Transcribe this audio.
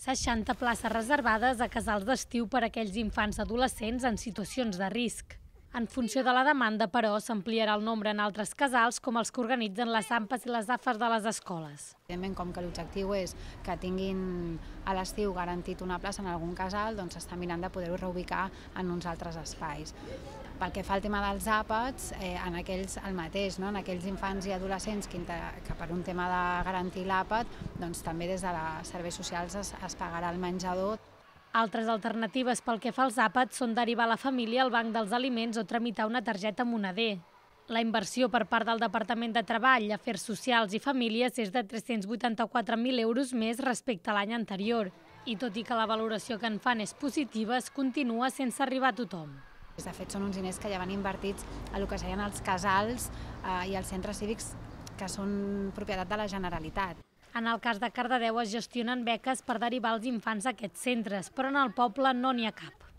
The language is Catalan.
60 places reservades a casals d'estiu per a aquells infants adolescents en situacions de risc. En funció de la demanda, però, s'ampliarà el nombre en altres casals, com els que organitzen les ampes i les afes de les escoles. Evidentment, com que l'objectiu és que tinguin a l'estiu garantit una plaça en algun casal, doncs s'està mirant de poder-ho reubicar en uns altres espais. Pel que fa al tema dels àpats, eh, en aquells el mateix, no? en aquells infants i adolescents que, que per un tema de garantir l'àpat, doncs també des de la serveis socials es, es pagarà el menjador. Altres alternatives pel que fa als àpats són derivar la família al banc dels aliments o tramitar una targeta moneder. La inversió per part del Departament de Treball, Afers Socials i Famílies és de 384.000 euros més respecte a l'any anterior. I tot i que la valoració que en fan és positiva, es continua sense arribar a tothom. De fet, són uns diners que ja van invertits a el que serien els casals eh, i els centres cívics que són propietat de la Generalitat. En el cas de Cardedeu es gestionen beques per derivar els infants a aquests centres, però en el poble no n'hi ha cap.